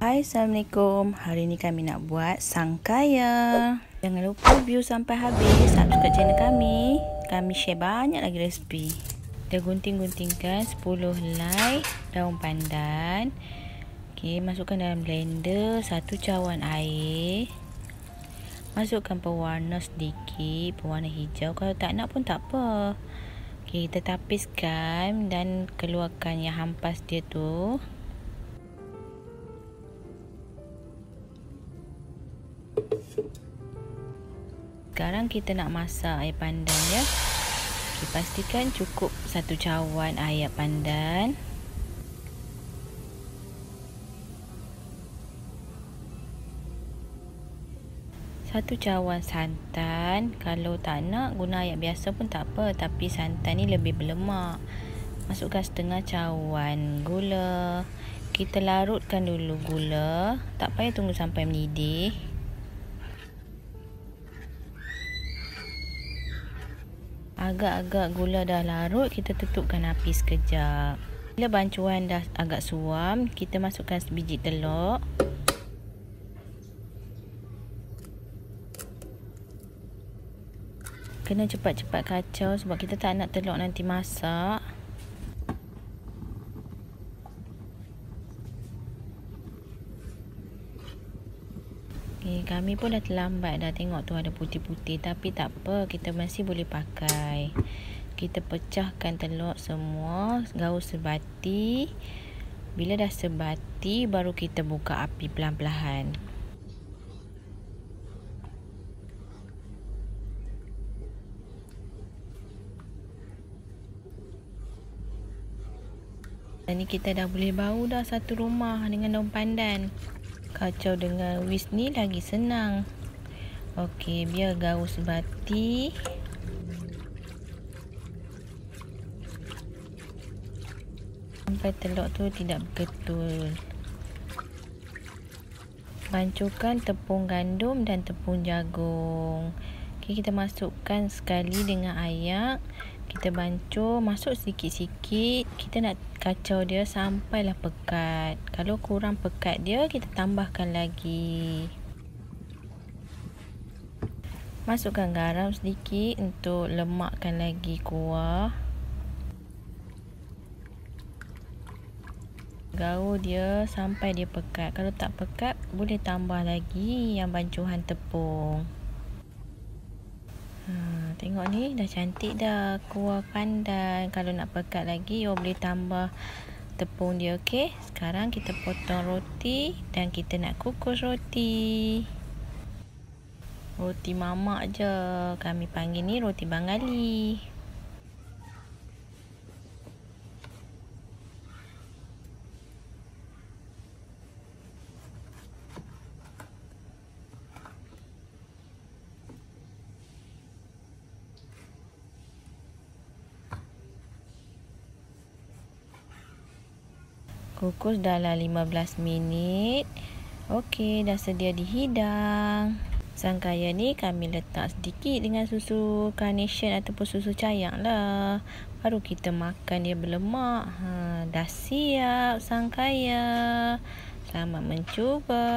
Hai Assalamualaikum Hari ni kami nak buat sangkaya. Jangan lupa view sampai habis Subscribe channel kami Kami share banyak lagi resipi Kita gunting-guntingkan 10 helai daun pandan okay, Masukkan dalam blender satu cawan air Masukkan pewarna sedikit Pewarna hijau Kalau tak nak pun tak apa Kita tapiskan Dan keluarkan yang hampas dia tu Sekarang kita nak masak air pandan ya Pastikan cukup satu cawan air pandan satu cawan santan kalau tak nak guna ayat biasa pun tak apa tapi santan ni lebih berlemak masukkan setengah cawan gula kita larutkan dulu gula tak payah tunggu sampai mendidih agak-agak gula dah larut kita tutupkan api sekejap bila bancuan dah agak suam kita masukkan sebiji telur kena cepat-cepat kacau sebab kita tak nak telur nanti masak. Okay, eh, kami pun dah terlambat dah tengok tu ada putih-putih tapi tak apa kita masih boleh pakai. Kita pecahkan telur semua gaul sebati. Bila dah sebati baru kita buka api pelan-pelan. Dan ni kita dah boleh bau dah satu rumah dengan daun pandan. Kacau dengan whisk ni lagi senang. Okey, biar gaus bati. Sampai telur tu tidak berketul. Bancuhkan tepung gandum dan tepung jagung. Okey, kita masukkan sekali dengan ayak. Kita bancuh, masuk sikit-sikit. Kita nak kacau dia sampailah pekat. Kalau kurang pekat dia, kita tambahkan lagi. Masukkan garam sedikit untuk lemakkan lagi kuah. Gaul dia sampai dia pekat. Kalau tak pekat, boleh tambah lagi yang bancuhan tepung tengok ni dah cantik dah kuah pandan kalau nak pekat lagi you boleh tambah tepung dia ok sekarang kita potong roti dan kita nak kukus roti roti mamak je kami panggil ni roti bangali kukus dalam 15 minit. Okey, dah sedia dihidang. Sangkaya ni kami letak sedikit dengan susu carnation ataupun susu cayang lah. Baru kita makan dia berlemak. Ha, dah siap sangkaya. Selamat mencuba.